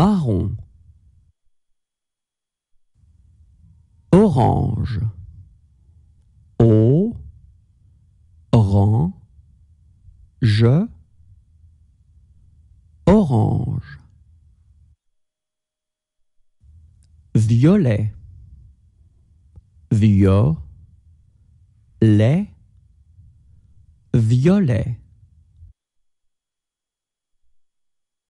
marron orange o orange orange violet Vio, violet violet